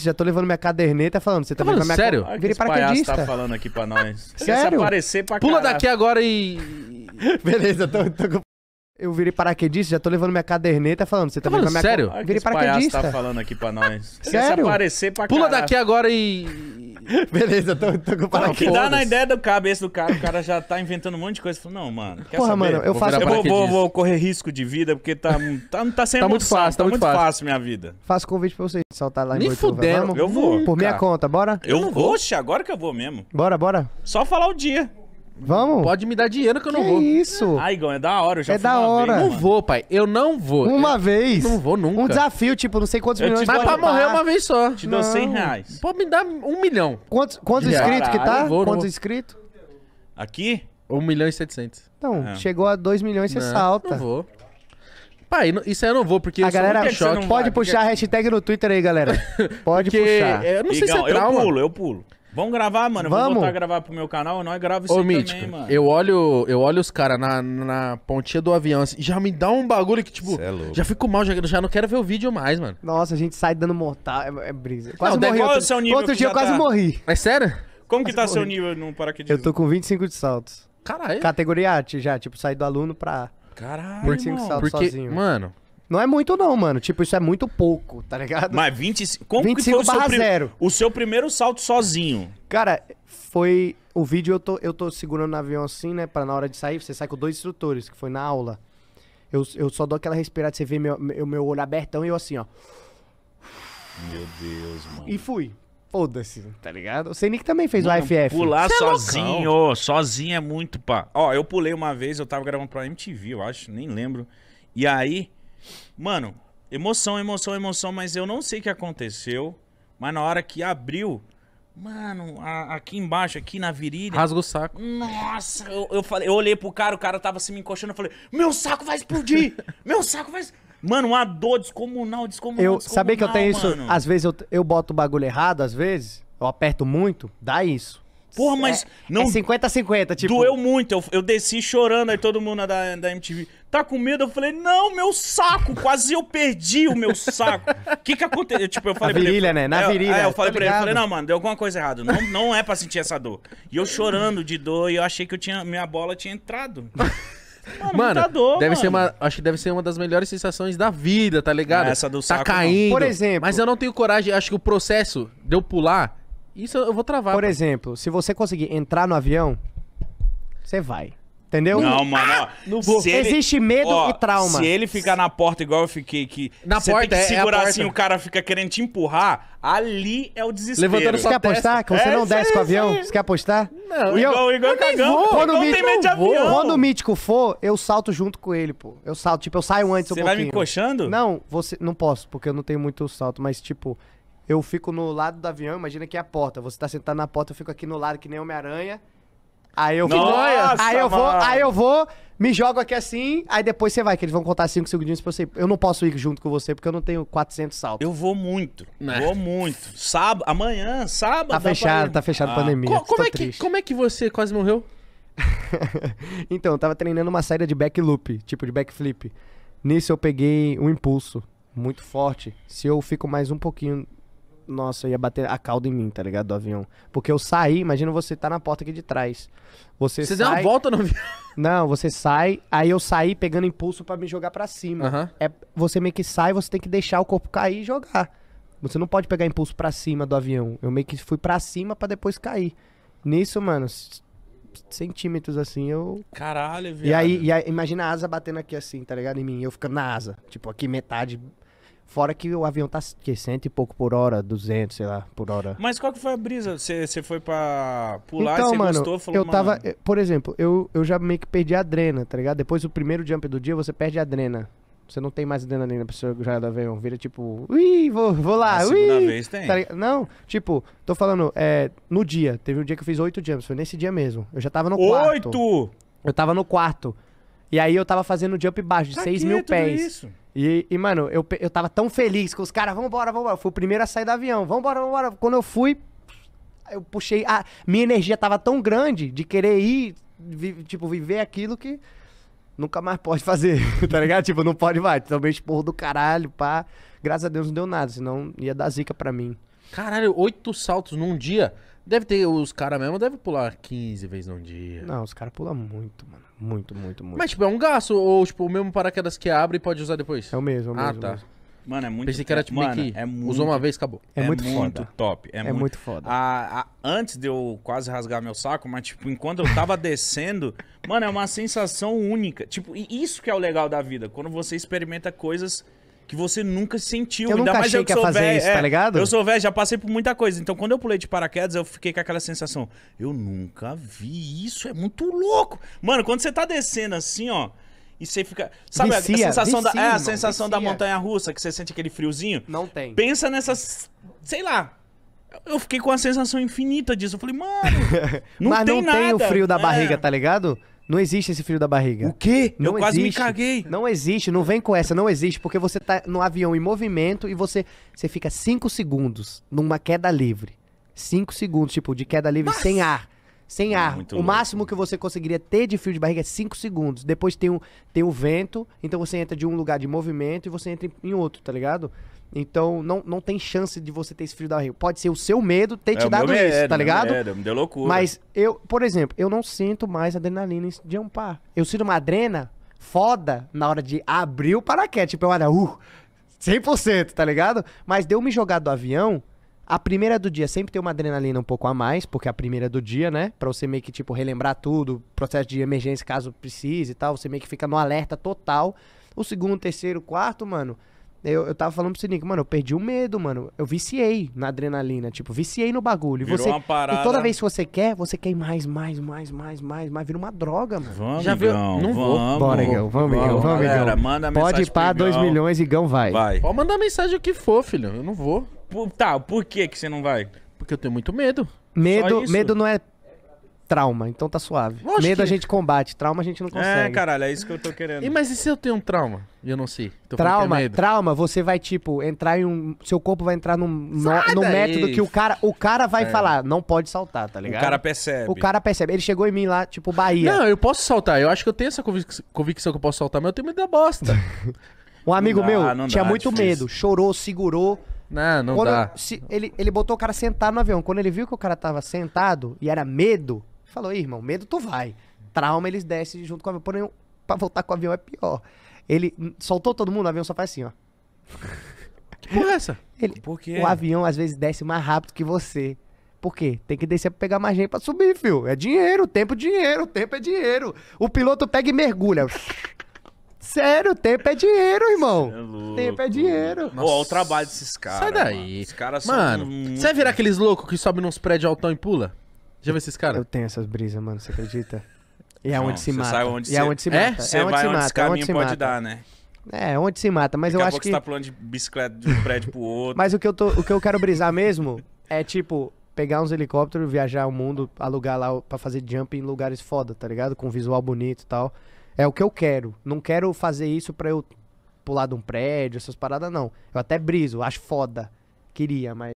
já tô levando minha caderneta falando. Você tá, tá falando minha sério? Ca... Tá virei paraquedista. tá falando aqui pra nós. sério? aparecer pra Pula daqui agora e... Beleza, tô, tô com... Eu virei paraquedista, já tô levando minha caderneta falando. Você tá, tá falando minha sério? Ca... Virei paraquedista. tá falando aqui pra nós. sério? aparecer pra Pula daqui agora e... Beleza, tô, tô com o paraquedas. que dá na ideia do cabeça do cara, o cara já tá inventando um monte de coisa. não, mano, quer Porra, saber? mano, eu faço... Eu vou, vou, vou, correr risco de vida, porque tá, tá, tá, tá, tá tá muito fácil, tá, muito fácil. fácil minha vida. Faço convite pra vocês saltar lá em Me fudemos. Eu vou. Por cara. minha conta, bora? Eu vou, oxe, agora que eu vou mesmo. Bora, bora. Só falar o dia. Vamos? Pode me dar dinheiro que eu não que vou. isso? É. Ai, Igão, é da hora. Eu já É fui da uma hora. vez, Não vou, pai. Eu não vou. Uma Eu vez. Não vou nunca. Um desafio, tipo, não sei quantos Eu milhões. Mas pra morrer uma vez só. Te dou 100 reais. Pô, me dá um milhão. Quantos, quantos inscritos que tá? vou, quantos inscritos? Aqui? Um milhão e setecentos. Então, É. chegou a 2 milhões, você Não, salta. Não vou. Pai, isso aí eu não vou, porque A eu sou galera, muito choque. pode vai? puxar a hashtag no Twitter aí, galera. Pode Porque puxar. eu não sei se é é eu trauma. pulo, eu pulo. Vamos gravar, mano. Vamos. Vou voltar a gravar pro meu canal, nós gravamos isso Ô, aí Mítico, também, mano. Eu olho, eu olho os caras na, na pontinha do avião assim, já me dá um bagulho que, tipo, é já fico mal, já, já não quero ver o vídeo mais, mano. Nossa, a gente sai dando mortal. É, é brisa. Quase não, morri. Qual outro, é o seu nível outro dia eu quase tá... morri. Mas é sério? Como que tá morri. seu nível no paraquedismo? Eu tô com 25 de saltos. Caralho. Categoria já, tipo, sair do aluno pra. Caralho. 25 mano. saltos Porque, sozinho. Mano. Não é muito não, mano. Tipo, isso é muito pouco, tá ligado? Mas 25... Como 25 que foi barra o seu, zero. o seu primeiro salto sozinho? Cara, foi... O vídeo eu tô, eu tô segurando o avião assim, né? Pra na hora de sair, você sai com dois instrutores, que foi na aula. Eu, eu só dou aquela respirada, você vê meu, meu, meu olho abertão e eu assim, ó. Meu Deus, mano. E fui. Foda-se, tá ligado? O Senic também fez mano, o AFF. Pular é sozinho, é sozinho é muito pá. Ó, eu pulei uma vez, eu tava gravando pra MTV, eu acho, nem lembro. E aí... Mano, emoção, emoção, emoção, mas eu não sei o que aconteceu. Mas na hora que abriu, mano, a, aqui embaixo, aqui na virilha. Rasga o saco. Nossa, eu, eu, falei, eu olhei pro cara, o cara tava se me encoxando, eu falei, meu saco vai explodir! meu saco vai Mano, uma dor descomunal, descomunal. Eu, descomunal, saber que eu tenho mano. isso, às vezes eu, eu boto o bagulho errado, às vezes, eu aperto muito, dá isso. Porra, mas. É, não, é 50-50, tipo. Doeu muito. Eu, eu desci chorando, aí todo mundo da, da MTV. Tá com medo? Eu falei, não, meu saco. Quase eu perdi o meu saco. O que que aconteceu? Tipo, eu falei. Na virilha, ele, né? Na virilha. É, eu falei tá pra ele, eu falei, não, mano, deu alguma coisa errada. Não, não é pra sentir essa dor. E eu chorando de dor e eu achei que eu tinha, minha bola tinha entrado. Mano, mano dor, deve mano. ser uma, acho que deve ser uma das melhores sensações da vida, tá ligado? Essa do tá saco. Tá caindo. Não. Por exemplo. Mas eu não tenho coragem, acho que o processo de eu pular isso eu vou travar. Por exemplo, se você conseguir entrar no avião, você vai. Entendeu? Não, mano. Ah, ó, não Ele, Existe medo ó, e trauma. Se ele ficar na porta igual eu fiquei, que na você porta, tem que é, é segurar é assim, o cara fica querendo te empurrar, ali é o desespero. Levantando você quer apostar que você é, não desce é, com o avião? Você quer apostar? Não, o Igor, o Igor cagando. Vou, quando, o mítico, tem de avião. quando o Mítico for, eu salto junto com ele, pô. Eu salto, tipo, eu saio antes você um pouquinho. Você vai me encoxando? Não, você, não posso, porque eu não tenho muito salto, mas tipo eu fico no lado do avião, imagina que é a porta. Você tá sentado na porta, eu fico aqui no lado que nem Homem-Aranha. Aí eu, vou aí eu vou, aí eu vou, me jogo aqui assim, aí depois você vai, que eles vão contar 5 segundinhos pra você. Eu não posso ir junto com você porque eu não tenho 400 saltos. Eu vou muito, né? vou muito. Sábado, amanhã, sábado. Tá fechado, pra... tá fechado ah. pandemia. Co como, é que, como é que você quase morreu? então, eu tava treinando uma saída de back loop, tipo de backflip. Nisso eu peguei um impulso muito forte. Se eu fico mais um pouquinho nossa, ia bater a cauda em mim, tá ligado? Do avião. Porque eu saí, imagina você tá na porta aqui de trás. Você, você sai... deu uma volta no avião? Não, você sai, aí eu saí pegando impulso para me jogar para cima. Uhum. É, você meio que sai, você tem que deixar o corpo cair e jogar. Você não pode pegar impulso para cima do avião. Eu meio que fui para cima para depois cair. Nisso, mano, centímetros assim, eu. Caralho, velho. E aí, e aí, imagina a asa batendo aqui assim, tá ligado? Em mim, eu ficando na asa. Tipo, aqui metade Fora que o avião tá que cento e pouco por hora, 200, sei lá, por hora. Mas qual que foi a brisa? Você foi pra pular então, e você mano, gostou? Falou, eu tava... Mano. Por exemplo, eu, eu já meio que perdi a adrena, tá ligado? Depois do primeiro jump do dia, você perde a adrena. Você não tem mais adrenalina pra você jogar do avião. Vira tipo, ui, vou, vou lá, a ui. vez tem. Tá não, tipo, tô falando, é, no dia. Teve um dia que eu fiz oito jumps, foi nesse dia mesmo. Eu já tava no quarto. Oito! Eu tava no quarto. E aí eu tava fazendo jump baixo, de tá seis mil é pés. Isso? E, e, mano, eu, eu tava tão feliz com os caras, vambora, vambora. Eu fui o primeiro a sair do avião, vambora, vambora. Quando eu fui, eu puxei. A minha energia tava tão grande de querer ir, vi, tipo, viver aquilo que nunca mais pode fazer, tá ligado? Tipo, não pode mais. Também porra do caralho, pá. Graças a Deus não deu nada, senão ia dar zica pra mim. Caralho, oito saltos num dia. Deve ter, os caras mesmo devem pular 15 vezes num dia. Não, os caras pulam muito, mano. Muito, muito, muito. Mas, tipo, é um gasto? Ou, tipo, o mesmo paraquedas que abre e pode usar depois? É o mesmo, é o ah, mesmo. Ah, tá. Mesmo. Mano, é muito Pensei que era tipo mano, que é muito, usou uma vez, acabou. É, é muito, muito foda. top. É, é muito, muito foda. A, a, antes de eu quase rasgar meu saco, mas tipo, enquanto eu tava descendo, mano, é uma sensação única. Tipo, isso que é o legal da vida, quando você experimenta coisas que você nunca sentiu. Eu Ainda nunca mais achei eu que, que ia fazer véio, isso, é, tá ligado? Eu sou velho, já passei por muita coisa. Então, quando eu pulei de paraquedas, eu fiquei com aquela sensação. Eu nunca vi isso, é muito louco. Mano, quando você tá descendo assim, ó... E você fica. Sabe vicia, a sensação, vicia, da, é, a mano, sensação da montanha russa que você sente aquele friozinho? Não tem. Pensa nessas. Sei lá. Eu fiquei com a sensação infinita disso. Eu falei, mano. Não Mas não tem o frio da é. barriga, é. tá ligado? Não existe esse frio da barriga. O quê? Não eu quase existe. me caguei. Não existe, não vem com essa, não existe, porque você tá no avião em movimento e você, você fica 5 segundos numa queda livre. 5 segundos, tipo, de queda livre Nossa. sem ar. Sem é ar. o louco. máximo que você conseguiria ter de frio de barriga é 5 segundos. Depois tem um, tem um vento, então você entra de um lugar de movimento e você entra em outro, tá ligado? Então, não, não tem chance de você ter esse frio da barriga. Pode ser o seu medo ter é, te dado medo, isso, tá ligado? Medo, me deu loucura. Mas eu, por exemplo, eu não sinto mais adrenalina de ampar. Eu sinto uma adrena foda na hora de abrir o paraquedas. Tipo, eu olha, uh, 100%, tá ligado? Mas deu me jogar do avião, a primeira do dia sempre tem uma adrenalina um pouco a mais, porque é a primeira do dia, né? Pra você meio que, tipo, relembrar tudo, processo de emergência caso precise e tal. Você meio que fica no alerta total. O segundo, terceiro, quarto, mano, eu, eu tava falando pro Sinico, mano, eu perdi o medo, mano. Eu viciei na adrenalina, tipo, viciei no bagulho. E Virou você, uma parada. E toda vez que você quer, você quer mais, mais, mais, mais, mais, mais. Vira uma droga, mano. Vamos, Já Igão, viu? Não vamos, vou. Bora, Igão. Vamos, Igão. Vamos, Igão. manda Pode ir pra 2 milhões, Igão, vai. Vai. Pode mandar mensagem o que for, filho. Eu não vou. Por, tá, por que que você não vai? Porque eu tenho muito medo. Medo, medo não é trauma, então tá suave. Lógico Medo que... a gente combate, trauma a gente não é, consegue. É, caralho, é isso que eu tô querendo. E, mas e se eu tenho um trauma? eu não sei. Tô é trauma, trauma, você vai, tipo, entrar em um. Seu corpo vai entrar num, no, no método que o cara. O cara vai é. falar, não pode saltar, tá ligado? O cara percebe. O cara percebe. Ele chegou em mim lá, tipo, Bahia. Não, eu posso saltar. Eu acho que eu tenho essa convicção que eu posso saltar, mas eu tenho medo da bosta. um amigo dá, meu tinha dá, muito difícil. medo, chorou, segurou. Não, não Quando dá. Eu, se, ele, ele botou o cara sentado no avião. Quando ele viu que o cara tava sentado e era medo, Falou, irmão, medo tu vai. Trauma, eles descem junto com o avião. Porém, pra voltar com o avião é pior. Ele soltou todo mundo, o avião só faz assim, ó. Que porra é essa? Ele, Por quê? O avião às vezes desce mais rápido que você. Por quê? Tem que descer pra pegar mais gente pra subir, fio. É dinheiro, tempo é dinheiro, tempo é dinheiro. O piloto pega e mergulha. Sério, tempo é dinheiro, irmão. É louco. Tempo é dinheiro. Pô, olha o trabalho desses caras. Sai daí. Mano, caras mano, são. Mano, muito... você vai virar aqueles loucos que sobem nos prédios altão e pula? Já viu esses caras? Eu tenho essas brisas, mano, você acredita? E é onde se você mata. Sabe onde é onde se é? mata. É você é onde vai se onde mata. esse é caminho onde pode mata. dar, né? É, é onde se mata, mas Daqui eu acho que... Daqui a pouco você tá pulando de bicicleta de um prédio pro outro. Mas o que, eu tô, o que eu quero brisar mesmo é, tipo, pegar uns helicópteros, viajar o mundo, alugar lá pra fazer jump em lugares foda, tá ligado? Com visual bonito e tal. É o que eu quero. Não quero fazer isso pra eu pular de um prédio, essas paradas, não. Eu até briso, acho foda. Queria, mas...